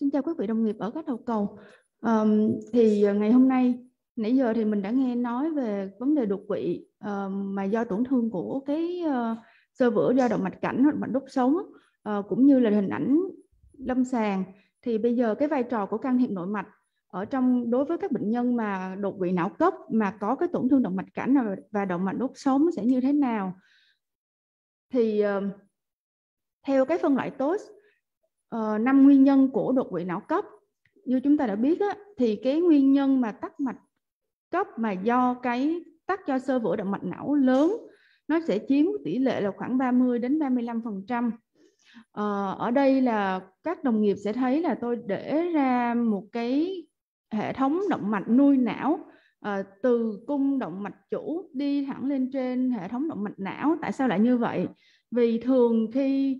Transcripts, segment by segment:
Xin chào quý vị đồng nghiệp ở các đầu cầu. Um, thì ờ, ngày hôm nay nãy giờ thì mình đã nghe nói về vấn đề đột quỵ um, mà do tổn thương của cái uh, sơ vữa do động mạch cảnh hoặc mạch đốt sống uh, cũng như là hình ảnh lâm sàng. Thì bây giờ cái vai trò của can thiệp nội mạch ở trong đối với các bệnh nhân mà đột quỵ não cấp mà có cái tổn thương động mạch cảnh và động mạch đốt sống sẽ như thế nào? Thì uh, theo cái phân loại TOS Ờ, năm uh, nguyên nhân của đột quỵ não cấp như chúng ta đã biết á, thì cái nguyên nhân mà tắc mạch cấp mà do cái tắc do sơ vữa động mạch não lớn nó sẽ chiếm tỷ lệ là khoảng 30 đến 35 phần trăm ờ, ở đây là các đồng nghiệp sẽ thấy là tôi để ra một cái hệ thống động mạch nuôi não à, từ cung động mạch chủ đi thẳng lên trên hệ thống động mạch não tại sao lại như vậy vì thường khi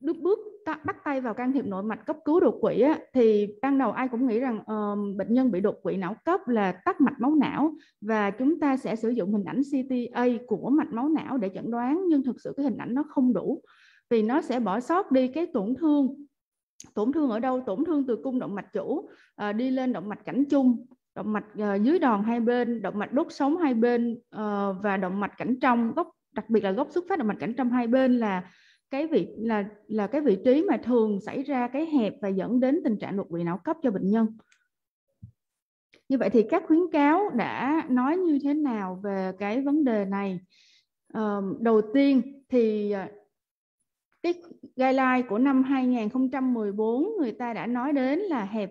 đứt bước bắt tay vào can thiệp nội mạch cấp cứu đột quỵ á, thì ban đầu ai cũng nghĩ rằng uh, bệnh nhân bị đột quỵ não cấp là tắc mạch máu não và chúng ta sẽ sử dụng hình ảnh CTA của mạch máu não để chẩn đoán nhưng thực sự cái hình ảnh nó không đủ vì nó sẽ bỏ sót đi cái tổn thương tổn thương ở đâu tổn thương từ cung động mạch chủ uh, đi lên động mạch cảnh chung động mạch uh, dưới đòn hai bên động mạch đốt sống hai bên uh, và động mạch cảnh trong gốc đặc biệt là gốc xuất phát động mạch cảnh trong hai bên là cái vị là là cái vị trí mà thường xảy ra cái hẹp và dẫn đến tình trạng đột quỵ não cấp cho bệnh nhân. Như vậy thì các khuyến cáo đã nói như thế nào về cái vấn đề này? đầu tiên thì à, cái guideline của năm 2014 người ta đã nói đến là hẹp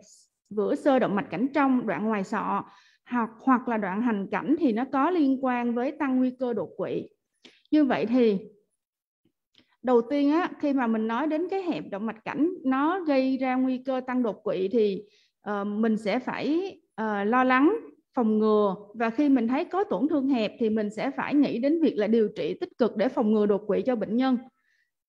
vữa sơ động mạch cảnh trong đoạn ngoài sọ hoặc hoặc là đoạn hành cảnh thì nó có liên quan với tăng nguy cơ đột quỵ. Như vậy thì đầu tiên á khi mà mình nói đến cái hẹp động mạch cảnh nó gây ra nguy cơ tăng đột quỵ thì uh, mình sẽ phải uh, lo lắng phòng ngừa và khi mình thấy có tổn thương hẹp thì mình sẽ phải nghĩ đến việc là điều trị tích cực để phòng ngừa đột quỵ cho bệnh nhân.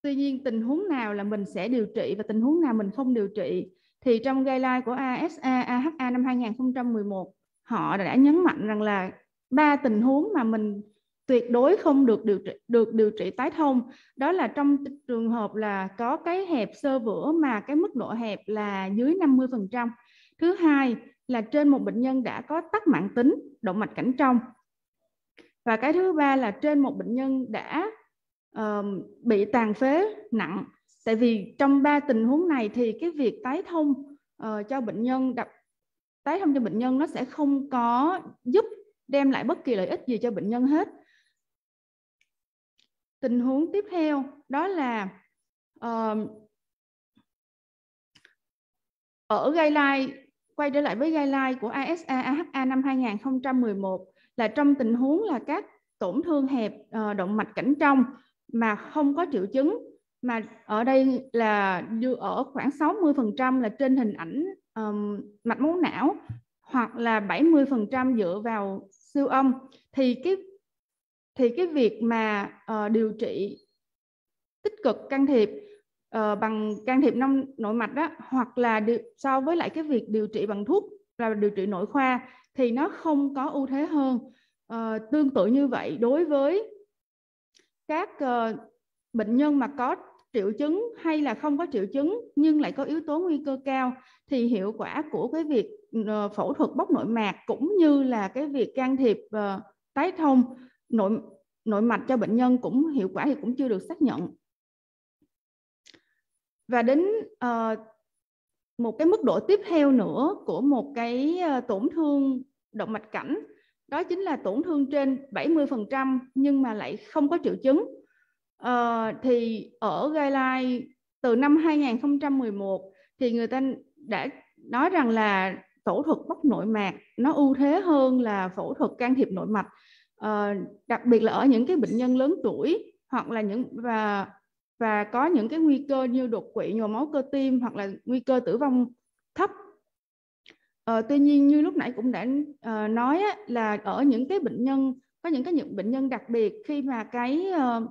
Tuy nhiên tình huống nào là mình sẽ điều trị và tình huống nào mình không điều trị thì trong guideline của ASA AHA năm 2011 họ đã nhấn mạnh rằng là ba tình huống mà mình tuyệt đối không được điều trị, được điều trị tái thông đó là trong trường hợp là có cái hẹp sơ vữa mà cái mức độ hẹp là dưới 50% thứ hai là trên một bệnh nhân đã có tắc mạng tính động mạch cảnh trong và cái thứ ba là trên một bệnh nhân đã uh, bị tàn phế nặng tại vì trong ba tình huống này thì cái việc tái thông uh, cho bệnh nhân đặt tái thông cho bệnh nhân nó sẽ không có giúp đem lại bất kỳ lợi ích gì cho bệnh nhân hết tình huống tiếp theo đó là uh, ở guideline quay trở lại với guideline của ASA AHA năm 2011 là trong tình huống là các tổn thương hẹp uh, động mạch cảnh trong mà không có triệu chứng mà ở đây là ở khoảng 60% là trên hình ảnh um, mạch máu não hoặc là 70% dựa vào siêu âm thì cái thì cái việc mà uh, điều trị tích cực can thiệp uh, bằng can thiệp nông nội mạch đó hoặc là điều, so với lại cái việc điều trị bằng thuốc là điều trị nội khoa thì nó không có ưu thế hơn uh, tương tự như vậy đối với các uh, bệnh nhân mà có triệu chứng hay là không có triệu chứng nhưng lại có yếu tố nguy cơ cao thì hiệu quả của cái việc phẫu thuật bóc nội mạc cũng như là cái việc can thiệp uh, tái thông nội nội mạch cho bệnh nhân cũng hiệu quả thì cũng chưa được xác nhận và đến uh, một cái mức độ tiếp theo nữa của một cái ờ, tổn thương động mạch cảnh đó chính là tổn thương trên 70% nhưng mà lại không có triệu chứng uh, thì ở guideline từ năm 2011 thì người ta đã nói rằng là phẫu thuật bóc nội mạc nó ưu thế hơn là phẫu thuật can thiệp nội mạch uh, đặc biệt là ở những cái bệnh nhân lớn tuổi hoặc là những và và có những cái nguy cơ như đột quỵ nhồi máu cơ tim hoặc là nguy cơ tử vong thấp uh, tuy nhiên như lúc nãy cũng đã uh, nói á, là ở những cái bệnh nhân có những cái những bệnh nhân đặc biệt khi mà cái uh,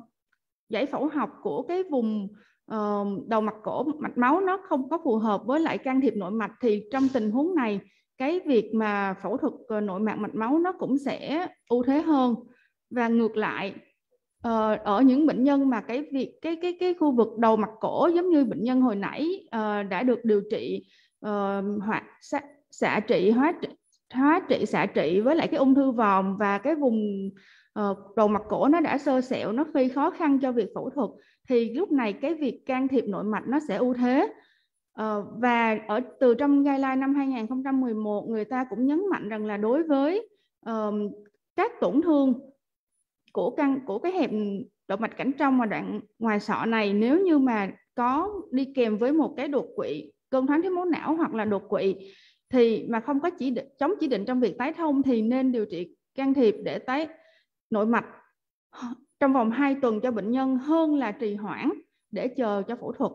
giải phẫu học của cái vùng uh, đầu mặt cổ mạch máu nó không có phù hợp với lại can thiệp nội mạch thì trong tình huống này cái việc mà phẫu thuật ờ, nội mạc mạch máu nó cũng sẽ ưu thế hơn và ngược lại ờ, ở những bệnh nhân mà cái việc cái cái cái khu vực đầu mặt cổ giống như bệnh nhân hồi nãy ờ, đã được điều trị hoặc xạ, xạ trị hóa trị hóa trị xạ trị với lại cái ung thư vòm và cái vùng đầu mặt cổ nó đã sơ sẹo nó phi khó khăn cho việc phẫu thuật thì lúc này cái việc can thiệp nội mạch nó sẽ ưu thế Ờ, và ở từ trong guideline năm 2011 người ta cũng nhấn mạnh rằng là đối với um, các tổn thương của căn của cái hẹp động mạch cảnh trong và đoạn ngoài sọ này nếu như mà có đi kèm với một cái đột quỵ cơn thoáng thiếu máu não hoặc là đột quỵ thì mà không có chỉ định, chống chỉ định trong việc tái thông thì nên điều trị can thiệp để tái nội mạch ờ, trong vòng 2 tuần cho bệnh nhân hơn là trì hoãn để chờ cho phẫu thuật.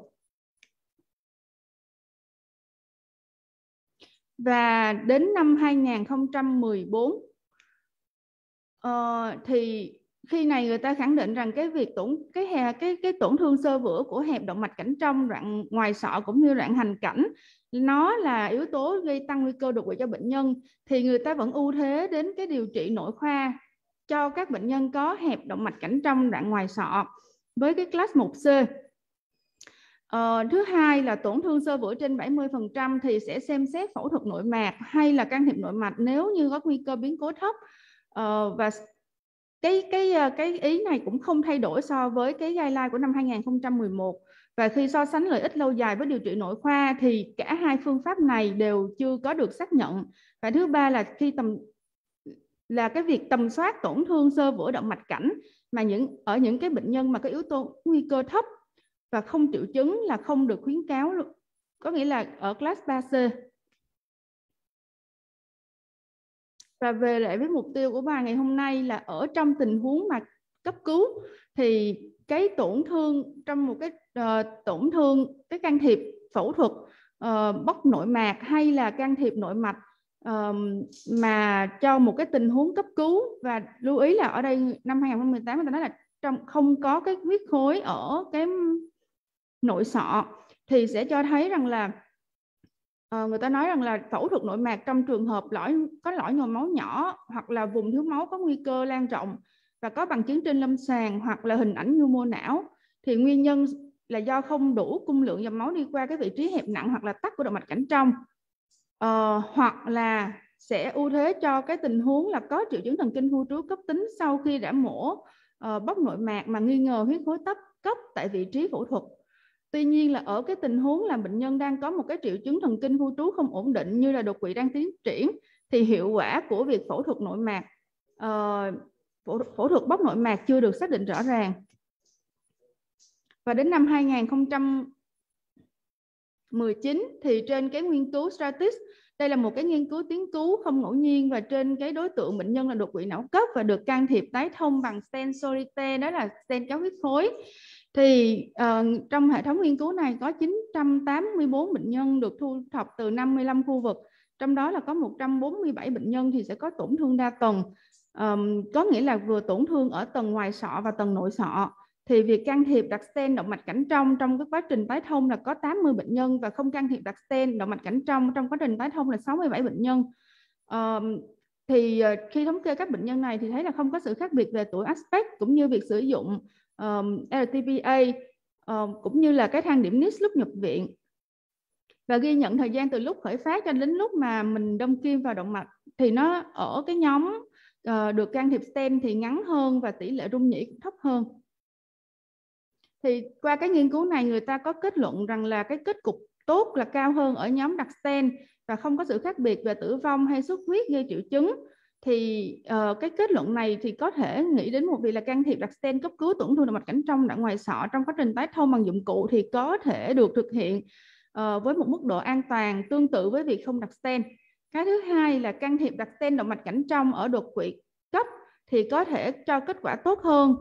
và đến năm 2014 uh, ờ, thì khi này người ta khẳng định rằng cái việc tổn cái hè cái cái tổn thương sơ vữa của hẹp động mạch cảnh trong đoạn ngoài sọ cũng như đoạn hành cảnh nó là yếu tố gây tăng nguy cơ đột quỵ cho bệnh nhân thì người ta vẫn ưu thế đến cái điều trị nội khoa cho các bệnh nhân có hẹp động mạch cảnh trong đoạn ngoài sọ với cái class 1C Ờ, thứ hai là tổn thương sơ vữa trên 70% thì sẽ xem xét phẫu thuật nội mạc hay là can thiệp nội mạch nếu như có nguy cơ biến cố thấp ờ, và cái cái ờ, cái ý này cũng không thay đổi so với cái guideline của năm 2011 và khi so sánh lợi ích lâu dài với điều trị nội khoa thì cả hai phương pháp này đều chưa có được xác nhận và thứ ba là khi tầm là cái việc tầm soát tổn thương sơ vữa động mạch cảnh mà những ở những cái bệnh nhân mà có yếu tố nguy cơ thấp và không triệu chứng là không được khuyến cáo luôn. Có nghĩa là ở class 3C. Và về lại với mục tiêu của bài ngày hôm nay là ở trong tình huống mà cấp cứu thì cái tổn thương trong một cái uh, tổn thương cái can thiệp phẫu thuật uh, bóc nội mạc hay là can thiệp nội mạch um, mà cho một cái tình huống cấp cứu và lưu ý là ở đây năm 2018 người ta nói là trong không có cái huyết khối ở cái nội sọ thì sẽ cho thấy rằng là à, người ta nói rằng là phẫu thuật nội mạc trong trường hợp lõi có lõi nhồi máu nhỏ hoặc là vùng thiếu máu có nguy cơ lan rộng và có bằng chứng trên lâm sàng hoặc là hình ảnh nhu mô não thì nguyên nhân là do không đủ cung lượng dòng máu đi qua cái vị trí hẹp nặng hoặc là tắc của động mạch cảnh trong à, hoặc là sẽ ưu thế cho cái tình huống là có triệu chứng thần kinh khu trú cấp tính sau khi đã mổ uh, ờ, bóc nội mạc mà nghi ngờ huyết khối tấp cấp tại vị trí phẫu thuật Tuy nhiên là ở cái tình huống là bệnh nhân đang có một cái triệu chứng thần kinh khu trú không ổn định như là đột quỵ đang tiến triển thì hiệu quả của việc phẫu thuật nội mạc uh, phẫu, phẫu thuật bóc nội mạc chưa được xác định rõ ràng. Và đến năm 2019 thì trên cái nghiên cứu Stratis đây là một cái nghiên cứu tiến cứu không ngẫu nhiên và trên cái đối tượng bệnh nhân là đột quỵ não cấp và được can thiệp tái thông bằng stent sorite đó là stent cao huyết khối thì uh, trong hệ thống nghiên cứu này có 984 bệnh nhân được thu thập từ 55 khu vực trong đó là có 147 bệnh nhân thì sẽ có tổn thương đa tầng um, có nghĩa là vừa tổn thương ở tầng ngoài sọ và tầng nội sọ thì việc can thiệp đặt stent động mạch cảnh trong trong cái quá trình tái thông là có 80 bệnh nhân và không can thiệp đặt stent động mạch cảnh trong trong quá trình tái thông là 67 bệnh nhân um, thì ờ, khi thống kê các bệnh nhân này thì thấy là không có sự khác biệt về tuổi aspect cũng như việc sử dụng um, LTPA um, cũng như là cái thang điểm NIST lúc nhập viện và ghi nhận thời gian từ lúc khởi phát cho đến lúc mà mình đâm kim vào động mạch thì nó ở cái nhóm uh, được can thiệp stent thì ngắn hơn và tỷ lệ rung nhĩ thấp hơn thì qua cái nghiên cứu này người ta có kết luận rằng là cái kết cục tốt là cao hơn ở nhóm đặt stent và không có sự khác biệt về tử vong hay xuất huyết gây triệu chứng thì uh, cái kết luận này thì có thể nghĩ đến một việc là can thiệp đặt stent cấp cứu tổn thương động mạch cảnh trong đoạn ngoài sọ trong quá trình tái thông bằng dụng cụ thì có thể được thực hiện uh, với một mức độ an toàn tương tự với việc không đặt stent. Cái thứ hai là can thiệp đặt stent động mạch cảnh trong ở đột quỵ cấp thì có thể cho kết quả tốt hơn.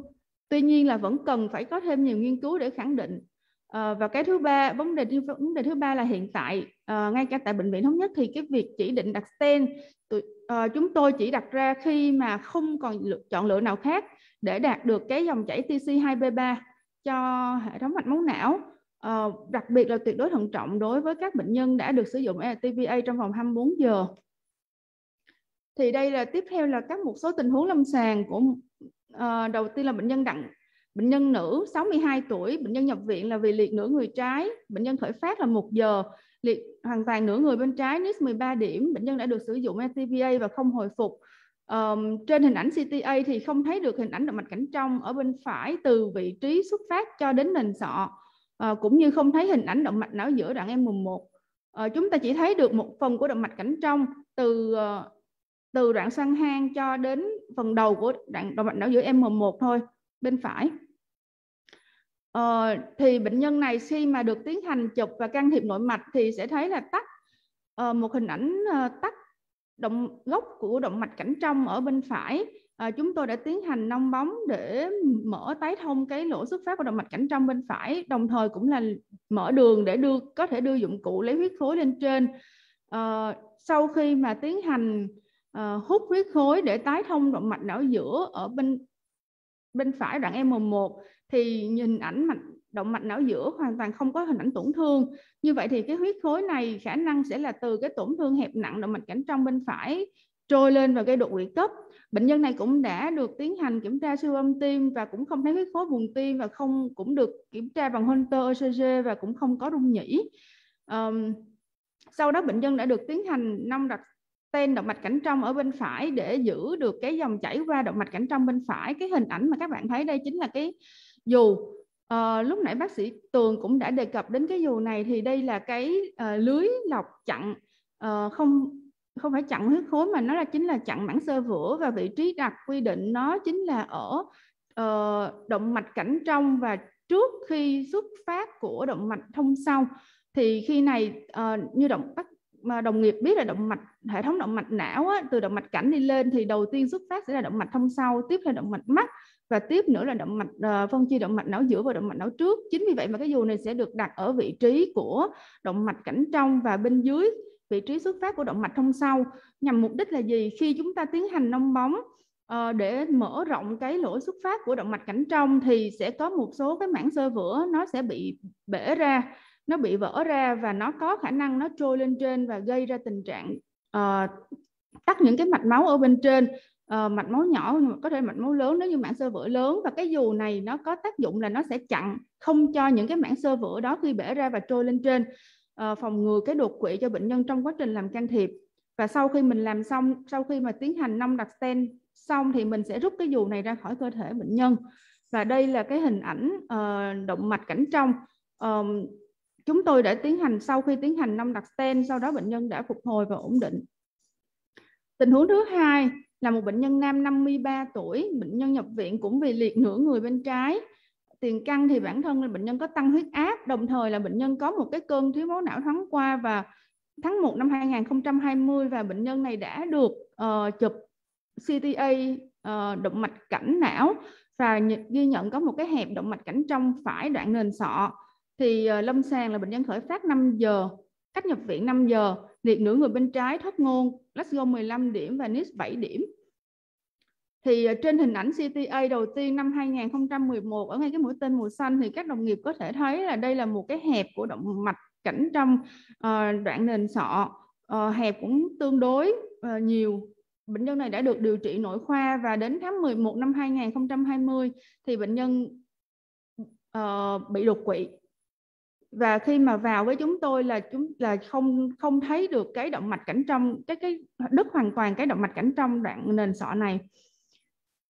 Tuy nhiên là vẫn cần phải có thêm nhiều nghiên cứu để khẳng định. À, và cái thứ ba vấn đề vấn đề thứ ba là hiện tại à, ngay cả tại bệnh viện thống nhất thì cái việc chỉ định đặt stent uh, chúng tôi chỉ đặt ra khi mà không còn lựa, chọn lựa nào khác để đạt được cái dòng chảy TC2B3 cho hệ thống mạch máu não, uh, đặc biệt là tuyệt đối thận trọng đối với các bệnh nhân đã được sử dụng ERTPA trong vòng 24 giờ. Thì đây là tiếp theo là các một số tình huống lâm sàng của uh, đầu tiên là bệnh nhân đặng bệnh nhân nữ 62 tuổi, bệnh nhân nhập viện là vì liệt nửa người trái, bệnh nhân khởi phát là 1 giờ, liệt hoàn toàn nửa người bên trái NIS 13 điểm bệnh nhân đã được sử dụng LTPA và không hồi phục um, trên hình ảnh CTA thì không thấy được hình ảnh động mạch cảnh trong ở bên phải từ vị trí xuất phát cho đến nền sọ uh, cũng như không thấy hình ảnh động mạch não giữa đoạn em 11 uh, chúng ta chỉ thấy được một phần của động mạch cảnh trong từ uh, từ đoạn xoang hang cho đến phần đầu của đoạn động mạch não giữa em mùng 1 thôi bên phải Ờ, thì bệnh nhân này khi mà được tiến hành chụp và can thiệp nội mạch thì sẽ thấy là tắc ờ, một hình ảnh ờ, tắc động gốc của động mạch cảnh trong ở bên phải à, chúng tôi đã tiến hành nong bóng để mở tái thông cái lỗ xuất phát của động mạch cảnh trong bên phải đồng thời cũng là mở đường để đưa có thể đưa dụng cụ lấy huyết khối lên trên à, sau khi mà tiến hành à, hút huyết khối để tái thông động mạch não giữa ở bên bên phải đoạn M1 thì nhìn ảnh mạch động mạch não giữa hoàn toàn không có hình ảnh tổn thương. Như vậy thì cái huyết khối này khả năng sẽ là từ cái tổn thương hẹp nặng động mạch cảnh trong bên phải trôi lên và gây đột quỵ cấp. Bệnh nhân này cũng đã được tiến hành kiểm tra siêu âm tim và cũng không thấy huyết khối vùng tim và không cũng được kiểm tra bằng Hunter ECG và cũng không có rung nhĩ. Um, sau đó bệnh nhân đã được tiến hành năm đặt ten động mạch cảnh trong ở bên phải để giữ được cái dòng chảy qua động mạch cảnh trong bên phải cái hình ảnh mà các bạn thấy đây chính là cái dù à, lúc nãy bác sĩ tường cũng đã đề cập đến cái dù này thì đây là cái à, lưới lọc chặn à, không không phải chặn huyết khối mà nó là chính là chặn mảng xơ vữa và vị trí đặt quy định nó chính là ở uh, động mạch cảnh trong và trước khi xuất phát của động mạch thông sau thì khi này uh, như động bác mà đồng nghiệp biết là động mạch hệ thống động mạch não á, từ động mạch cảnh đi lên thì đầu tiên xuất phát sẽ là động mạch thông sau tiếp theo động mạch mắt và tiếp nữa là động mạch uh, phân chia động mạch não giữa và động mạch não trước chính vì vậy mà cái dù này sẽ được đặt ở vị trí của động mạch cảnh trong và bên dưới vị trí xuất phát của động mạch thông sau nhằm mục đích là gì khi chúng ta tiến hành nông bóng uh, để mở rộng cái lỗ xuất phát của động mạch cảnh trong thì sẽ có một số cái mảng sơ vữa nó sẽ bị bể ra nó bị vỡ ra và nó có khả năng nó trôi lên trên và gây ra tình trạng uh, tắc những cái mạch máu ở bên trên uh, mạch máu nhỏ nhưng mà có thể mạch máu lớn nếu như mảng xơ vỡ lớn và cái dù này nó có tác dụng là nó sẽ chặn không cho những cái mảng xơ vỡ đó khi bể ra và trôi lên trên uh, phòng ngừa cái đột quỵ cho bệnh nhân trong quá trình làm can thiệp và sau khi mình làm xong sau khi mà tiến hành nong đặt stent xong thì mình sẽ rút cái dù này ra khỏi cơ thể bệnh nhân và đây là cái hình ảnh uh, động mạch cảnh trong um, chúng tôi đã tiến hành sau khi tiến hành năm đặt stent sau đó bệnh nhân đã phục hồi và ổn định tình huống thứ hai là một bệnh nhân nam 53 tuổi bệnh nhân nhập viện cũng vì liệt nửa người bên trái tiền căn thì bản thân là bệnh nhân có tăng huyết áp đồng thời là bệnh nhân có một cái cơn thiếu máu não thoáng qua và tháng 1 năm 2020 và bệnh nhân này đã được uh, chụp CTA uh, ờ, động mạch cảnh não và ghi nhận có một cái hẹp động mạch cảnh trong phải đoạn nền sọ thì ờ, lâm sàng là bệnh nhân khởi phát 5 giờ, cách nhập viện 5 giờ, liệt nửa người bên trái thoát ngôn, Lasgo 15 điểm và NIS 7 điểm. Thì ờ, trên hình ảnh CTA đầu tiên năm 2011 ở ngay cái mũi tên màu xanh thì các đồng nghiệp có thể thấy là đây là một cái hẹp của động mạch cảnh trong ờ, đoạn nền sọ. hẹp cũng tương đối nhiều bệnh nhân này đã được điều trị nội khoa và đến tháng 11 năm 2020 thì bệnh nhân uh, bị đột quỵ và khi mà vào với chúng tôi là chúng là không không thấy được cái động mạch cảnh trong cái cái đứt hoàn toàn cái động mạch cảnh trong đoạn nền sọ này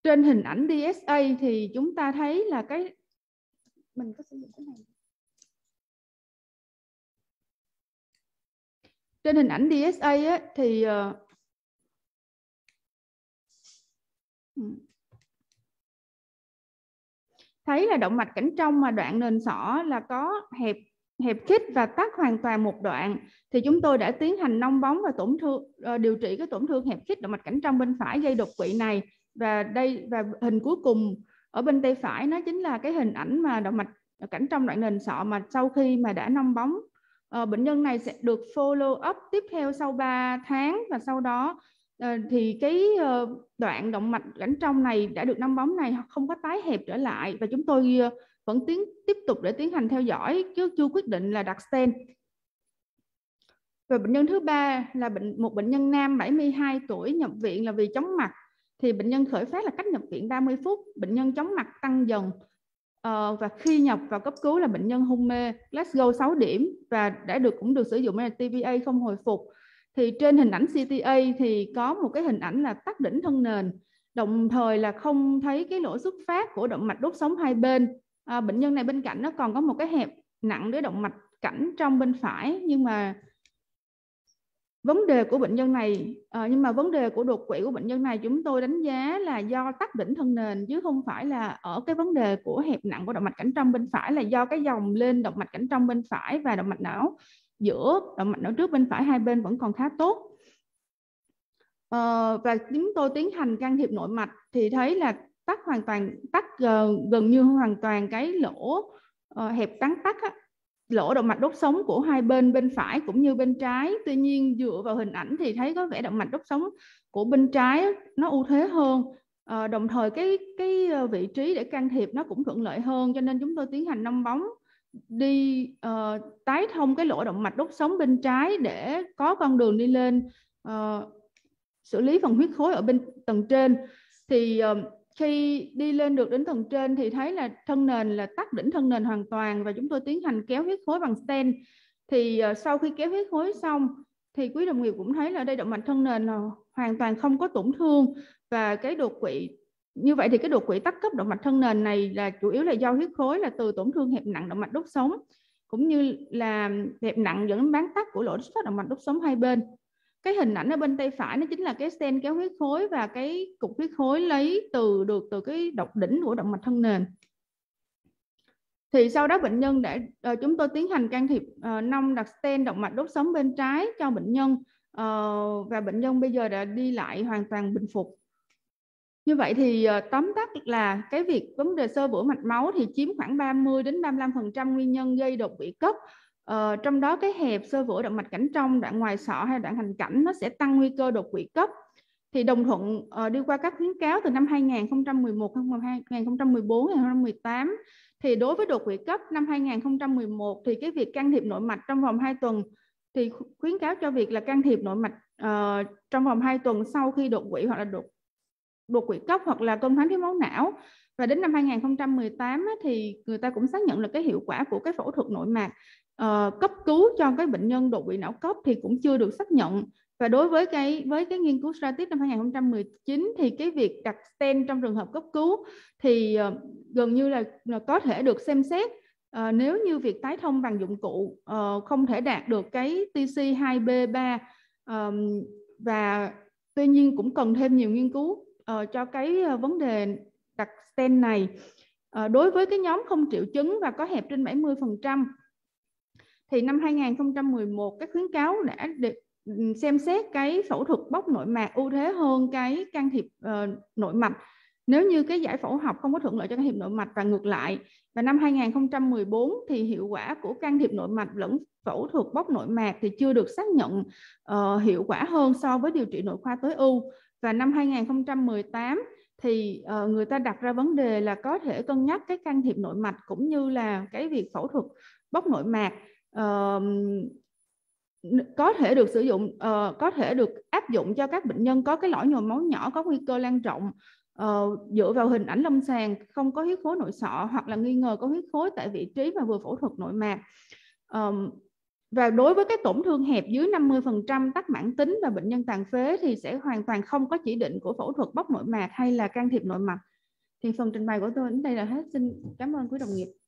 trên hình ảnh DSA thì chúng ta thấy là cái mình có sử dụng cái này trên hình ảnh DSA á, thì ờ, ừ, thấy là động mạch cảnh trong mà đoạn nền sọ là có hẹp hẹp khít và tắc hoàn toàn một đoạn thì chúng tôi đã tiến hành nong bóng và tổn thương ờ, điều trị cái tổn thương hẹp khít động mạch cảnh trong bên phải gây đột quỵ này và đây và hình cuối cùng ở bên tay phải nó chính là cái hình ảnh mà động mạch cảnh trong đoạn nền sọ mà sau khi mà đã nong bóng ờ, bệnh nhân này sẽ được follow up tiếp theo sau 3 tháng và sau đó ờ, thì cái đoạn động mạch cảnh trong này đã được nong bóng này không có tái hẹp trở lại và chúng tôi vẫn tiến tiếp tục để tiến hành theo dõi chứ chưa quyết định là đặt stent. Và bệnh nhân thứ ba là bệnh một bệnh nhân nam 72 tuổi nhập viện là vì chóng mặt. Thì bệnh nhân khởi phát là cách nhập viện 30 phút, bệnh nhân chóng mặt tăng dần ờ, và khi nhập vào cấp cứu là bệnh nhân hôn mê Glasgow 6 điểm và đã được cũng được sử dụng là TBA không hồi phục. Thì trên hình ảnh CTA thì có một cái hình ảnh là tắc đỉnh thân nền, đồng thời là không thấy cái lỗ xuất phát của động mạch đốt sống hai bên à, bệnh nhân này bên cạnh nó còn có một cái hẹp nặng đới động mạch cảnh trong bên phải nhưng mà vấn đề của bệnh nhân này à, nhưng mà vấn đề của đột quỵ của bệnh nhân này chúng tôi đánh giá là do tắc đỉnh thân nền chứ không phải là ở cái vấn đề của hẹp nặng của động mạch cảnh trong bên phải là do cái dòng lên động mạch cảnh trong bên phải và động mạch não giữa động mạch não trước bên phải hai bên vẫn còn khá tốt à, và chúng tôi tiến hành can thiệp nội mạch thì thấy là tắt hoàn toàn tắt uh, gần như hoàn toàn cái lỗ ờ, hẹp tán tắc á, lỗ động mạch đốt sống của hai bên bên phải cũng như bên trái tuy nhiên dựa vào hình ảnh thì thấy có vẻ động mạch đốt sống của bên trái nó ưu thế hơn à, đồng thời cái cái vị trí để can thiệp nó cũng thuận lợi hơn cho nên chúng tôi tiến hành nong bóng đi uh, tái thông cái lỗ động mạch đốt sống bên trái để có con đường đi lên uh, xử lý phần huyết khối ở bên tầng trên thì uh, khi đi lên được đến tầng trên thì thấy là thân nền là tắt đỉnh thân nền hoàn toàn và chúng tôi tiến hành kéo huyết khối bằng stent thì ờ, sau khi kéo huyết khối xong thì quý đồng nghiệp cũng thấy là đây động mạch thân nền là hoàn toàn không có tổn thương và cái đột quỵ như vậy thì cái đột quỵ tắc cấp động mạch thân nền này là chủ yếu là do huyết khối là từ tổn thương hẹp nặng động mạch đốt sống cũng như là hẹp nặng dẫn đến bán tắc của lỗ thoát động mạch đốt sống hai bên cái hình ảnh ở bên tay phải nó chính là cái stent kéo huyết khối và cái cục huyết khối lấy từ được từ cái độc đỉnh của động mạch thân nền thì sau đó bệnh nhân để uh, ờ, chúng tôi tiến hành can thiệp uh, ờ, nong đặt stent động mạch đốt sống bên trái cho bệnh nhân uh, và bệnh nhân bây giờ đã đi lại hoàn toàn bình phục như vậy thì uh, tóm tắt là cái việc vấn đề sơ vữa mạch máu thì chiếm khoảng 30 đến 35% nguyên nhân gây đột quỵ cấp Ờ, trong đó cái hẹp sơ vữa động mạch cảnh trong, đoạn ngoài sọ hay đoạn hành cảnh nó sẽ tăng nguy cơ đột quỵ cấp. Thì đồng thuận uh, đi qua các khuyến cáo từ năm 2011, 2014, 2018 thì đối với đột quỵ cấp năm 2011 thì cái việc can thiệp nội mạch trong vòng 2 tuần thì khuyến cáo cho việc là can thiệp nội mạch uh, trong vòng 2 tuần sau khi đột quỵ hoặc là đột đột quỵ cấp hoặc là cơn thoáng thiếu máu não và đến năm 2018 thì người ta cũng xác nhận là cái hiệu quả của cái phẫu thuật nội mạc Ờ, cấp cứu cho cái bệnh nhân đột quỵ não cấp thì cũng chưa được xác nhận và đối với cái với cái nghiên cứu Stratis năm 2019 thì cái việc đặt stent trong trường hợp cấp cứu thì uh, gần như là, là có thể được xem xét uh, nếu như việc tái thông bằng dụng cụ uh, không thể đạt được cái TC2B3 um, và tuy nhiên cũng cần thêm nhiều nghiên cứu uh, cho cái uh, vấn đề đặt stent này. Uh, đối với cái nhóm không triệu chứng và có hẹp trên 70% thì năm 2011 các khuyến cáo đã được xem xét cái phẫu thuật bóc nội mạc ưu thế hơn cái can thiệp uh, nội mạch nếu như cái giải phẫu học không có thuận lợi cho can thiệp nội mạch và ngược lại và năm 2014 thì hiệu quả của can thiệp nội mạch lẫn phẫu thuật bóc nội mạc thì chưa được xác nhận uh, hiệu quả hơn so với điều trị nội khoa tối ưu và năm 2018 thì uh, người ta đặt ra vấn đề là có thể cân nhắc cái can thiệp nội mạch cũng như là cái việc phẫu thuật bóc nội mạc có thể được sử dụng uh, có thể được áp dụng cho các bệnh nhân có cái lõi nhồi máu nhỏ có nguy cơ lan rộng uh, dựa vào hình ảnh lâm sàng không có huyết khối nội sọ hoặc là nghi ngờ có huyết khối tại vị trí mà vừa phẫu thuật nội mạc um, và đối với cái tổn thương hẹp dưới 50% tắc mãn tính và bệnh nhân tàn phế thì sẽ hoàn toàn không có chỉ định của phẫu thuật bóc nội mạc hay là can thiệp nội mạch. Thì phần trình bày của tôi đến đây là hết. Xin cảm ơn quý đồng nghiệp.